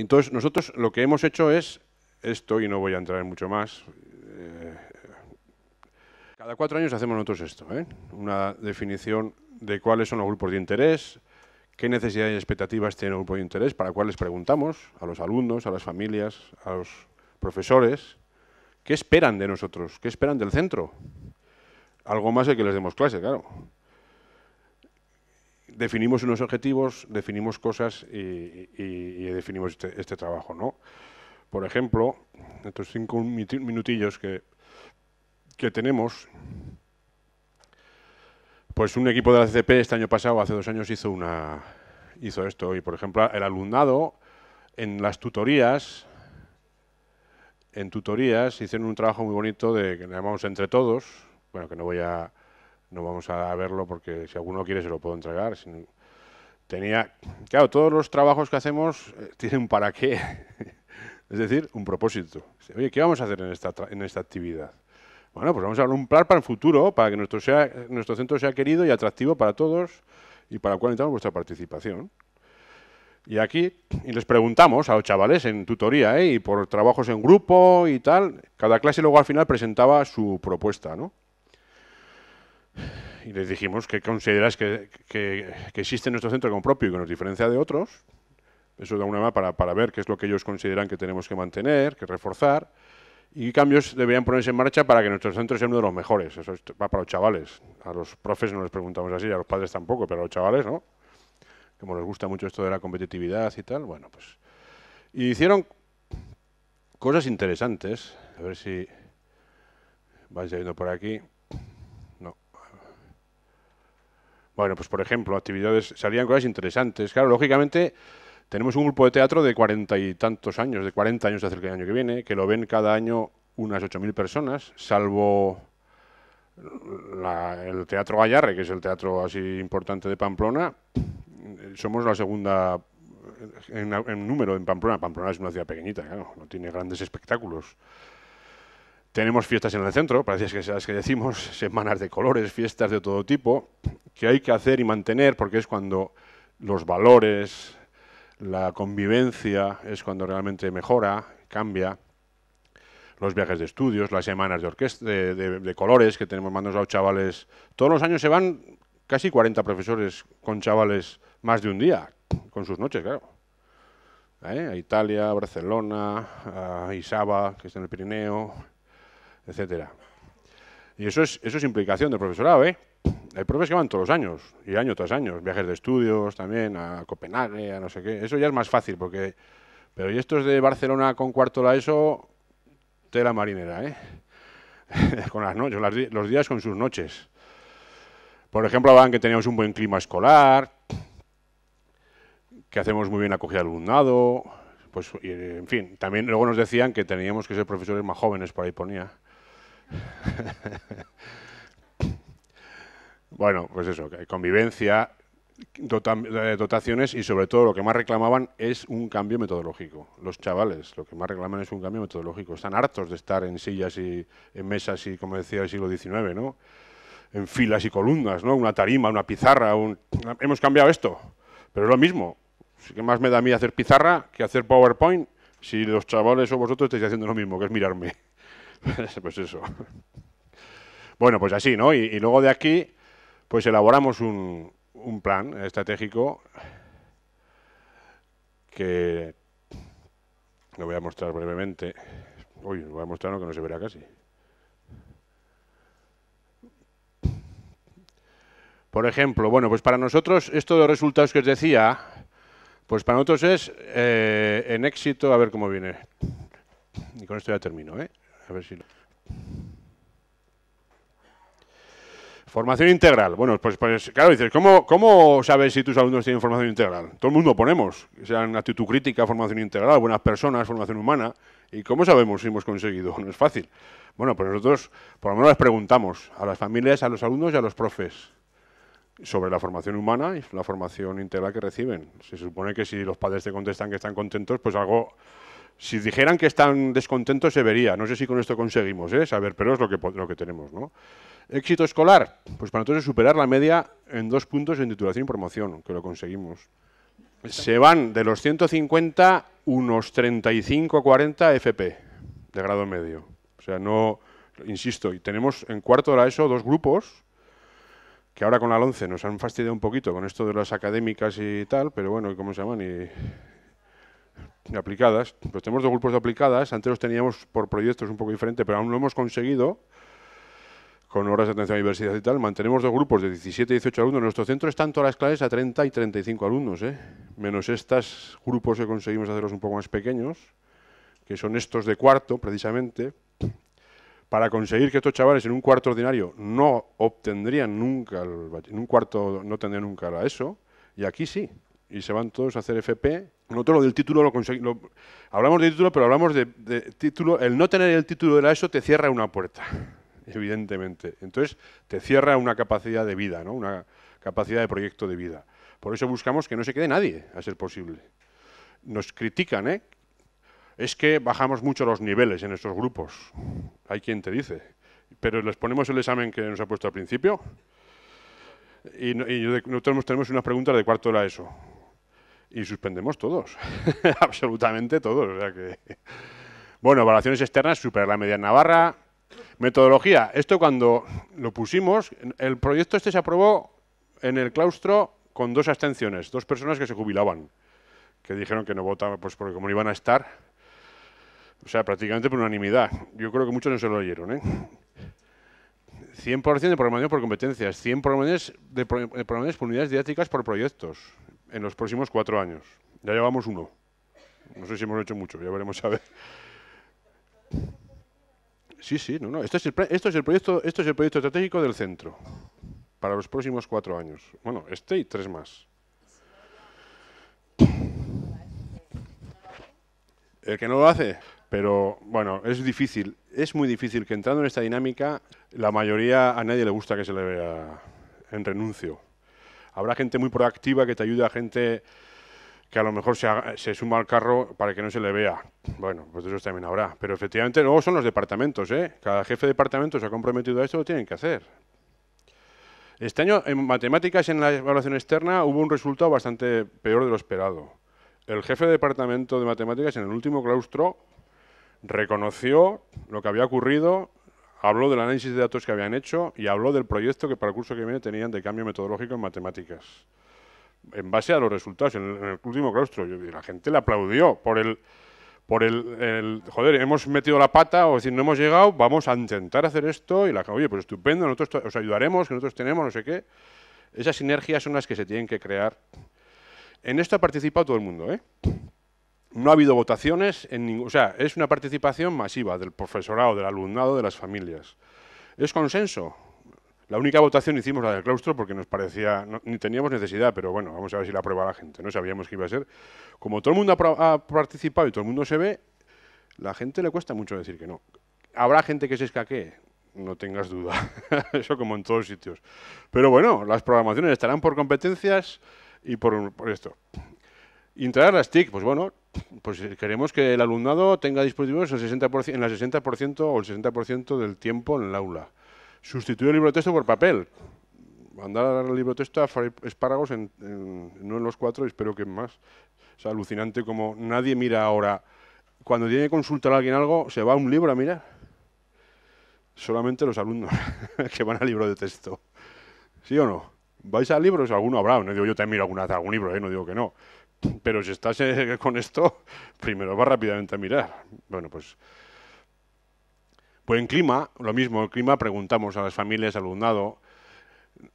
Entonces, nosotros lo que hemos hecho es esto, y no voy a entrar en mucho más. Eh, cada cuatro años hacemos nosotros esto, ¿eh? una definición de cuáles son los grupos de interés, qué necesidades y expectativas tiene el grupo de interés, para cuáles preguntamos a los alumnos, a las familias, a los profesores, qué esperan de nosotros, qué esperan del centro. Algo más de que les demos clase, claro definimos unos objetivos, definimos cosas y, definimos este, este, trabajo. ¿no? Por ejemplo, estos cinco minutillos que, que tenemos, pues un equipo de la CCP este año pasado, hace dos años, hizo, una, hizo esto. Y, por ejemplo, el alumnado en las tutorías, en tutorías, hicieron un trabajo muy bonito de que llamamos Entre Todos, bueno, que no voy a no vamos a verlo porque si alguno quiere se lo puedo entregar. Tenía, claro, todos los trabajos que hacemos eh, tienen un para qué, es decir, un propósito. Oye, ¿qué vamos a hacer en esta, en esta actividad? Bueno, pues vamos a un plan para el futuro, para que nuestro, sea, nuestro centro sea querido y atractivo para todos y para el cual necesitamos vuestra participación. Y aquí y les preguntamos a los chavales en tutoría ¿eh? y por trabajos en grupo y tal. Cada clase luego al final presentaba su propuesta, ¿no? y les dijimos que consideras que, existe nuestro centro como propio y que nos diferencia de otros. Eso da una mano para, para ver qué es lo que ellos consideran que tenemos que mantener, que reforzar. Y cambios deberían ponerse en marcha para que nuestro centro sea uno de los mejores. Eso va para los chavales. A los profes no les preguntamos así, a los padres tampoco, pero a los chavales, ¿no? Como les gusta mucho esto de la competitividad y tal, bueno, pues... Y hicieron cosas interesantes. A ver si vais yendo por aquí. Bueno, pues por ejemplo, actividades, salían cosas interesantes. Claro, lógicamente tenemos un grupo de teatro de cuarenta y tantos años, de cuarenta años de hace el año que viene, que lo ven cada año unas ocho mil personas, salvo el Teatro Gallarre, que es el teatro así importante de Pamplona. Somos la segunda en, número en Pamplona. Pamplona es una ciudad pequeñita, claro, no tiene grandes espectáculos. Tenemos fiestas en el centro, parece que sabes que decimos, semanas de colores, fiestas de todo tipo, que hay que hacer y mantener porque es cuando los valores, la convivencia es cuando realmente mejora, cambia. Los viajes de estudios, las semanas de, orquesta, de, colores que tenemos mandos a los chavales. Todos los años se van casi 40 profesores con chavales más de un día, con sus noches, claro. ¿Eh? A Italia, Barcelona, a Isaba, que está en el Pirineo, etcétera. Y eso es, eso es implicación del profesorado, ¿eh? Hay profes que van todos los años, y año tras año, viajes de estudios también, a Copenhague, a no sé qué. Eso ya es más fácil, porque... Pero y estos de Barcelona con cuarto la ESO, tela marinera, ¿eh? con las noches, los días con sus noches. Por ejemplo, hablaban que teníamos un buen clima escolar, que hacemos muy bien acogida al alumnado, pues, en fin, también luego nos decían que teníamos que ser profesores más jóvenes, por ahí ponía. bueno, pues eso, convivencia, eh, dotaciones y sobre todo lo que más reclamaban es un cambio metodológico. Los chavales lo que más reclaman es un cambio metodológico. Están hartos de estar en sillas y en mesas y, como decía, el siglo XIX, ¿no? En filas y columnas, ¿no? Una tarima, una pizarra, hemos cambiado esto, pero es lo mismo. ¿Qué más me da a mí hacer pizarra que hacer PowerPoint si los chavales o vosotros estáis haciendo lo mismo, que es mirarme? pues eso. Bueno, pues así, ¿no? Y, luego de aquí, pues elaboramos un, plan estratégico que lo voy a mostrar brevemente. Uy, lo voy a mostrar Que no se verá casi. Por ejemplo, bueno, pues para nosotros, esto de resultados que os decía, pues para nosotros es eh, en éxito, a ver cómo viene. Y con esto ya termino, ¿eh? A Formación integral. Bueno, pues, pues claro, dices, ¿cómo, sabes si tus alumnos tienen formación integral? Todo el mundo ponemos, sean actitud crítica, formación integral, buenas personas, formación humana. ¿Y cómo sabemos si hemos conseguido? No es fácil. Bueno, pues nosotros por lo menos les preguntamos a las familias, a los alumnos y a los profes sobre la formación humana y la formación integral que reciben. Se supone que si los padres te contestan que están contentos, pues algo, si dijeran que están descontentos se vería. No sé si con esto conseguimos ¿eh? saber, pero es lo que, lo que tenemos. ¿no? Éxito escolar, pues para nosotros superar la media en dos puntos en titulación y promoción, que lo conseguimos. Se van de los 150 unos 35 40 FP de grado medio. O sea, no, insisto, y tenemos en cuarto de ESO dos grupos, que ahora con la 11 nos han fastidiado un poquito con esto de las académicas y tal, pero bueno, ¿cómo se llaman? Y, aplicadas, pues tenemos dos grupos de aplicadas, antes los teníamos por proyectos un poco diferentes, pero aún lo hemos conseguido, con horas de atención a la diversidad y tal, mantenemos dos grupos de 17 y 18 alumnos. En nuestro centro están todas las clases a 30 y 35 alumnos, ¿eh? menos estos grupos que conseguimos hacerlos un poco más pequeños, que son estos de cuarto, precisamente, para conseguir que estos chavales en un cuarto ordinario no obtendrían nunca, en un cuarto no tendrían nunca a ESO, y aquí sí y se van todos a hacer FP. Nosotros lo del título lo conseguimos. Hablamos de título, pero hablamos de, título. El no tener el título de la ESO te cierra una puerta, evidentemente. Entonces, te cierra una capacidad de vida, ¿no? una capacidad de proyecto de vida. Por eso buscamos que no se quede nadie, a ser posible. Nos critican, ¿eh? Es que bajamos mucho los niveles en estos grupos. Hay quien te dice. Pero les ponemos el examen que nos ha puesto al principio. Y, y nosotros tenemos unas preguntas de cuarto de la ESO y suspendemos todos, absolutamente todos. que... Bueno, evaluaciones externas, superar la media en Navarra. Metodología, esto cuando lo pusimos, el proyecto este se aprobó en el claustro con dos abstenciones, dos personas que se jubilaban, que dijeron que no votaban, pues porque como no iban a estar, o sea, prácticamente por unanimidad. Yo creo que muchos no se lo oyeron, ¿eh? 100% de programación por competencias, 100 de, pro de programaciones por unidades didácticas por proyectos en los próximos cuatro años. Ya llevamos uno. No sé si hemos hecho mucho, ya veremos a ver. Sí, sí, no, no. esto es el proyecto, esto es el proyecto estratégico del centro para los próximos cuatro años. Bueno, este y tres más. El que no lo hace, pero bueno, es difícil, es muy difícil que entrando en esta dinámica, la mayoría a nadie le gusta que se le vea en renuncio habrá gente muy proactiva que te ayude a gente que a lo mejor se, suma al carro para que no se le vea. Bueno, pues eso también habrá. Pero efectivamente luego son los departamentos, ¿eh? Cada jefe de departamento se ha comprometido a esto, lo tienen que hacer. Este año en matemáticas, en la evaluación externa, hubo un resultado bastante peor de lo esperado. El jefe de departamento de matemáticas en el último claustro reconoció lo que había ocurrido habló del análisis de datos que habían hecho y habló del proyecto que para el curso que viene tenían de cambio metodológico en matemáticas. En base a los resultados, en el, último claustro, la gente le aplaudió por el, por el, joder, hemos metido la pata, o decir, no hemos llegado, vamos a intentar hacer esto, y la oye, pues estupendo, nosotros os ayudaremos, que nosotros tenemos, no sé qué. Esas sinergias son las que se tienen que crear. En esto ha participado todo el mundo, ¿eh? no ha habido votaciones, en ningún, o sea, es una participación masiva del profesorado, del alumnado, de las familias. Es consenso. La única votación hicimos la del claustro porque nos parecía, ni teníamos necesidad, pero bueno, vamos a ver si la aprueba la gente, no sabíamos que iba a ser. Como todo el mundo ha, participado y todo el mundo se ve, la gente le cuesta mucho decir que no. Habrá gente que se escaque, no tengas duda, eso como en todos sitios. Pero bueno, las programaciones estarán por competencias y por esto. Introducir las TIC, pues bueno, pues queremos que el alumnado tenga dispositivos el en el 60% o el 60% del tiempo en el aula. Sustituir el libro de texto por papel. Mandar el libro de texto a espárragos en, en, no en los cuatro, espero que más. Es alucinante como nadie mira ahora. Cuando tiene que consultar alguien algo, se va a un libro a mirar. Solamente los alumnos que van al libro de texto. ¿Sí o no? ¿Vais a libros? Alguno habrá. No digo yo también miro alguna, algún libro, ¿eh? no digo que no pero si estás eh, con esto, primero va rápidamente a mirar. Bueno, pues... Pues en clima, lo mismo, en clima preguntamos a las familias, al alumnado,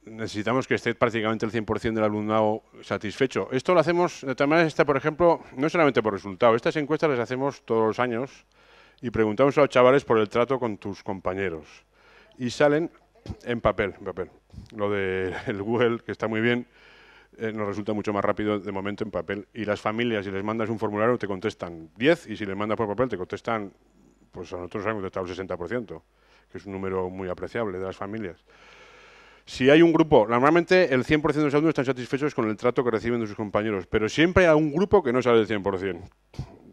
necesitamos que esté prácticamente el 100% del alumnado satisfecho. Esto lo hacemos, también está, esta, por ejemplo, no solamente por resultado, estas encuestas las hacemos todos los años y preguntamos a los chavales por el trato con tus compañeros. Y salen en papel, en papel. Lo del el Google, que está muy bien, eh, nos resulta mucho más rápido de momento en papel. Y las familias, si les mandas un formulario, te contestan 10 y si les mandas por papel, te contestan, pues a nosotros nos han contestado el 60%, que es un número muy apreciable de las familias. Si hay un grupo, normalmente el 100% de los alumnos están satisfechos con el trato que reciben de sus compañeros, pero siempre hay un grupo que no sale del 100%.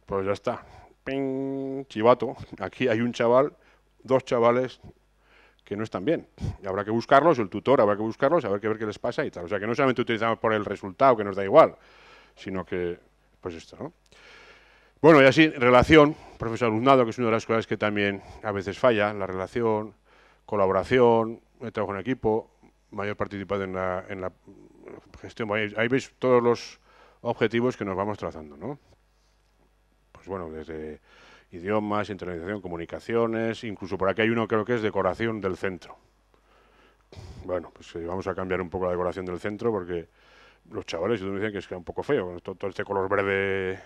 Pues ya está. ¡Ping! Chivato. Aquí hay un chaval, dos chavales, que no están bien. Y habrá que buscarlos, el tutor habrá que buscarlos, habrá que ver qué les pasa y tal. O sea, que no solamente utilizamos por el resultado, que nos da igual, sino que, pues esto, ¿no? Bueno, y así, relación, profesor-alumnado, que es una de las cosas que también a veces falla, la relación, colaboración, trabajo en equipo, mayor participación en la, gestión. Ahí, ahí veis todos los objetivos que nos vamos trazando, ¿no? Pues bueno, desde idiomas, internalización, comunicaciones, incluso por aquí hay uno creo que es decoración del centro. Bueno, pues eh, vamos a cambiar un poco la decoración del centro porque los chavales me dicen que es que un poco feo, todo, todo este color verde,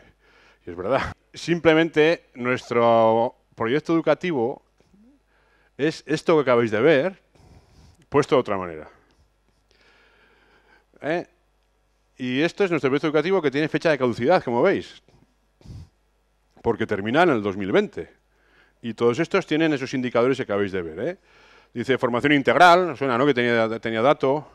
y es verdad. Simplemente nuestro proyecto educativo es esto que acabáis de ver, puesto de otra manera. ¿Eh? Y esto es nuestro proyecto educativo que tiene fecha de caducidad, como veis porque termina en el 2020. Y todos estos tienen esos indicadores que acabáis de ver. ¿eh? Dice formación integral, suena, ¿no? Que tenía, tenía dato,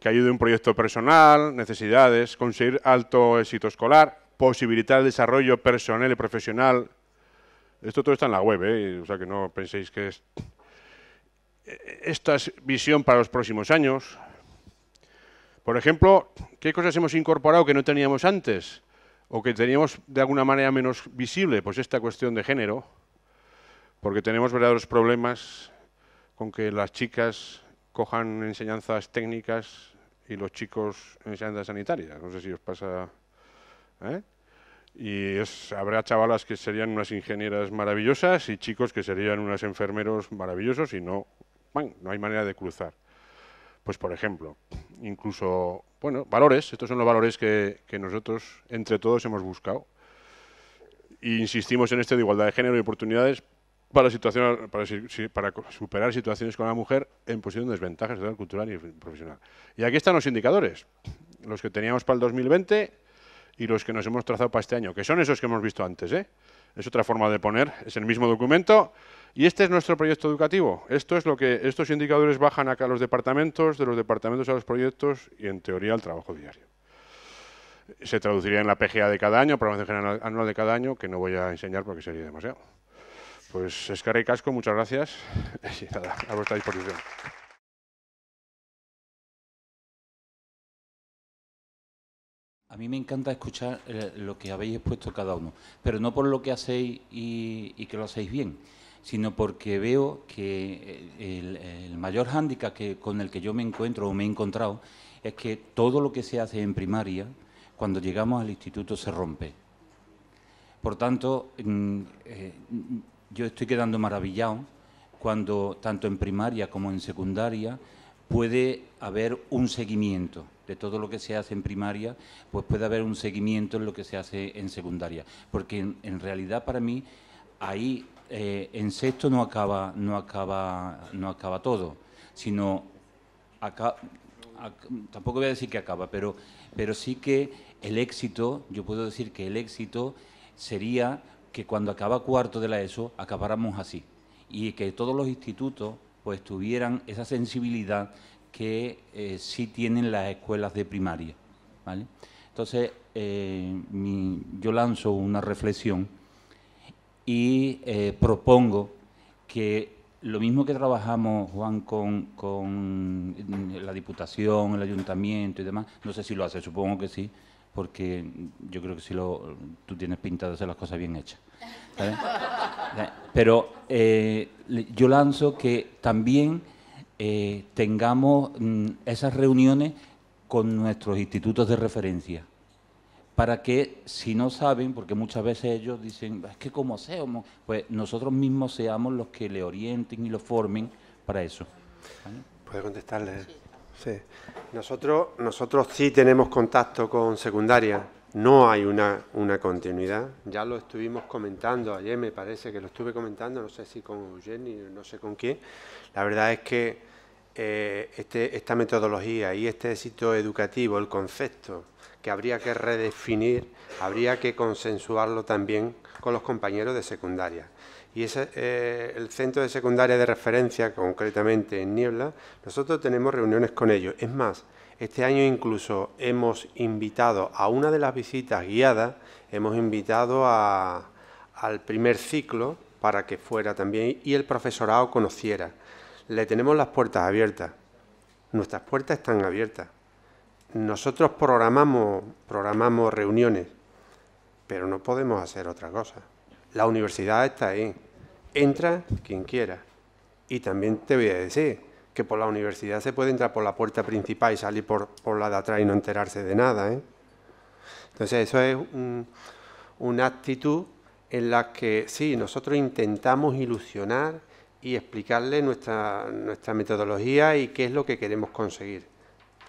que ayude un proyecto personal, necesidades, conseguir alto éxito escolar, posibilitar el desarrollo personal y profesional. Esto todo está en la web, ¿eh? o sea que no penséis que es... Eh, esta es visión para los próximos años. Por ejemplo, ¿qué cosas hemos incorporado que no teníamos antes? o que teníamos de alguna manera menos visible, pues esta cuestión de género, porque tenemos verdaderos problemas con que las chicas cojan enseñanzas técnicas y los chicos enseñanzas sanitarias. No sé si os pasa... ¿eh? Y habrá chavalas que serían unas ingenieras maravillosas y chicos que serían unos enfermeros maravillosos y no, no hay manera de cruzar. Pues por ejemplo, incluso bueno, valores, estos son los valores que, nosotros entre todos hemos buscado. E insistimos en este de igualdad de género y oportunidades para, superar situaciones con la mujer en posición de desventaja social, cultural y profesional. Y aquí están los indicadores, los que teníamos para el 2020 y los que nos hemos trazado para este año, que son esos que hemos visto antes. ¿eh? Es otra forma de poner, es el mismo documento, y este es nuestro proyecto educativo. Esto es lo que estos indicadores bajan acá a los departamentos, de los departamentos a los proyectos y en teoría al trabajo diario. Se traduciría en la PGA de cada año, programación general anual de cada año, que no voy a enseñar porque sería demasiado. Pues Escarra y Casco, muchas gracias a vuestra disposición. A mí me encanta escuchar eh, lo que habéis expuesto cada uno, pero no por lo que hacéis y que lo hacéis bien, sino porque veo que el, mayor hándicap que, con el que yo me encuentro o me he encontrado es que todo lo que se hace en primaria, cuando llegamos al instituto, se rompe. Por tanto, mm, eh, yo estoy quedando maravillado cuando, tanto en primaria como en secundaria, puede haber un seguimiento de todo lo que se hace en primaria, pues puede haber un seguimiento en lo que se hace en secundaria. Porque en, en realidad para mí ahí eh, en sexto no acaba, no acaba, no acaba todo, sino tampoco voy a decir que acaba, pero, pero sí que el éxito, yo puedo decir que el éxito sería que cuando acaba cuarto de la ESO acabáramos así y que todos los institutos pues tuvieran esa sensibilidad que eh, sí tienen las escuelas de primaria. ¿vale? Entonces, eh, yo lanzo una reflexión y eh, propongo que lo mismo que trabajamos, Juan, con, con, mm, la Diputación, el Ayuntamiento y demás, no sé si lo hace, supongo que sí, porque yo creo que si lo, tú tienes pinta de hacer las cosas bien hechas. Pero eh, yo lanzo que también eh, tengamos mm, esas reuniones con nuestros institutos de referencia para que si no saben, porque muchas veces ellos dicen, es que ¿cómo hacemos, pues nosotros mismos seamos los que le orienten y lo formen para eso. ¿Puede contestarle? Sí. Nosotros, nosotros sí tenemos contacto con secundaria, no hay una, una continuidad. Ya lo estuvimos comentando ayer, me parece que lo estuve comentando, no sé si con Eugenio, no sé con quién. La verdad es que eh, este, esta metodología y este éxito educativo, el concepto que habría que redefinir, habría que consensuarlo también con los compañeros de secundaria. Y eh, el centro de secundaria de referencia, concretamente en Niebla, nosotros tenemos reuniones con ellos. Es más, este año incluso hemos invitado a una de las visitas guiadas, hemos invitado al primer ciclo para que fuera también y el profesorado conociera le tenemos las puertas abiertas. Nuestras puertas están abiertas. Nosotros programamos, programamos reuniones, pero no podemos hacer otra cosa. La universidad está ahí. Entra quien quiera. Y también te voy a decir que por la universidad se puede entrar por la puerta principal y salir por, por la de atrás y no enterarse de nada. ¿eh? Entonces eso es una actitud en la que sí, nosotros intentamos ilusionar y explicarle nuestra, nuestra metodología y qué es lo que queremos conseguir.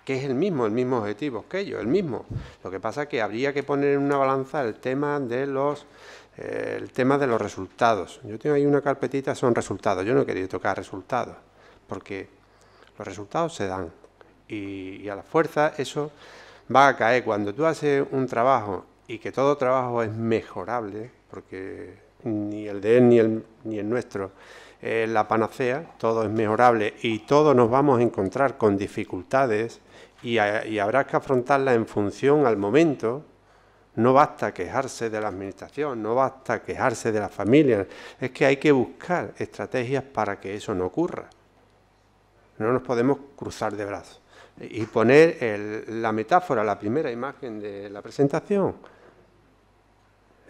Que es el mismo, el mismo objetivo que ellos, el mismo. Lo que pasa es que habría que poner en una balanza el tema de los eh, el tema de los resultados. Yo tengo ahí una carpetita, son resultados. Yo no he querido tocar resultados, porque los resultados se dan. Y, a la fuerza eso va a caer. Cuando tú haces un trabajo y que todo trabajo es mejorable, porque ni el de él ni el, ni el nuestro eh, la panacea, todo es mejorable y todos nos vamos a encontrar con dificultades y, habrá que afrontarlas en función al momento. No basta quejarse de la administración, no basta quejarse de las familias, es que hay que buscar estrategias para que eso no ocurra. No nos podemos cruzar de brazos. Y poner la metáfora, la primera imagen de la presentación.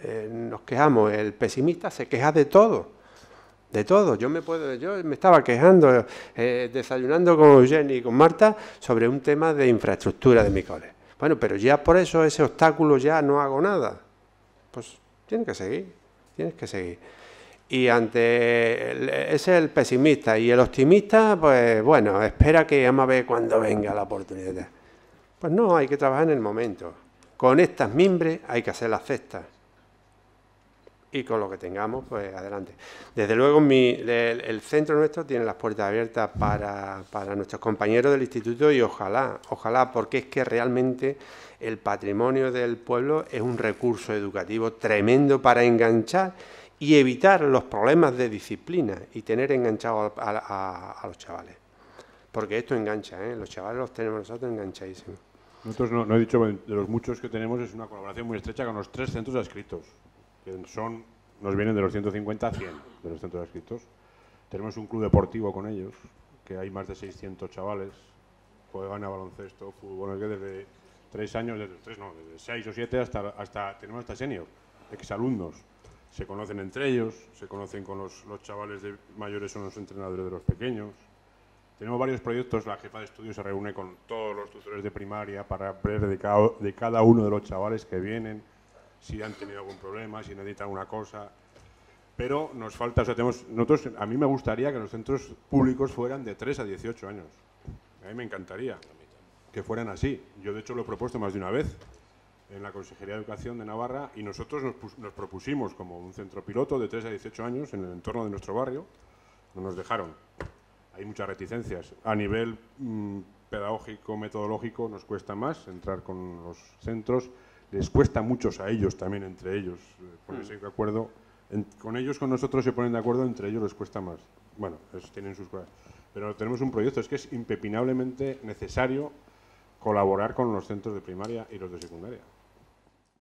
Eh, nos quejamos, el pesimista se queja de todo de todo. Yo me puedo, yo me estaba quejando, eh, desayunando con Jenny y con Marta sobre un tema de infraestructura de mi cole. Bueno, pero ya por eso ese obstáculo ya no hago nada. Pues tienes que seguir, tienes que seguir. Y ante ese es el pesimista y el optimista, pues bueno, espera que ya a ver cuando venga la oportunidad. Pues no, hay que trabajar en el momento. Con estas mimbres hay que hacer las cestas y con lo que tengamos, pues adelante. Desde luego, el, centro nuestro tiene las puertas abiertas para, nuestros compañeros del instituto y ojalá, ojalá, porque es que realmente el patrimonio del pueblo es un recurso educativo tremendo para enganchar y evitar los problemas de disciplina y tener enganchado a, los chavales. Porque esto engancha, ¿eh? los chavales los tenemos nosotros enganchadísimos. Nosotros, no, no he dicho, de los muchos que tenemos es una colaboración muy estrecha con los tres centros adscritos que son, nos vienen de los 150 a 100 de los centros adscritos. Tenemos un club deportivo con ellos, que hay más de 600 chavales, juegan a baloncesto, fútbol, que desde tres años, desde tres, no, desde seis o siete hasta, hasta tenemos hasta senior, exalumnos. Se conocen entre ellos, se conocen con los, los chavales de mayores, son los entrenadores de los pequeños. Tenemos varios proyectos, la jefa de estudios se reúne con todos los tutores de primaria para aprender de cada, de cada uno de los chavales que vienen, si han tenido algún problema, si necesitan alguna cosa. Pero nos falta, o sea, tenemos, nosotros, a mí me gustaría que los centros públicos fueran de 3 a 18 años. A mí me encantaría que fueran así. Yo, de hecho, lo he propuesto más de una vez en la Consejería de Educación de Navarra y nosotros nos, propusimos como un centro piloto de 3 a 18 años en el entorno de nuestro barrio. No nos dejaron. Hay muchas reticencias. A nivel mm, pedagógico, metodológico, nos cuesta más entrar con los centros les cuesta mucho a ellos también, entre ellos, eh, ponerse mm. de acuerdo. con ellos, con nosotros se ponen de acuerdo, entre ellos les cuesta más. Bueno, tienen sus cosas. Pero tenemos un proyecto, es que es impepinablemente necesario colaborar con los centros de primaria y los de secundaria.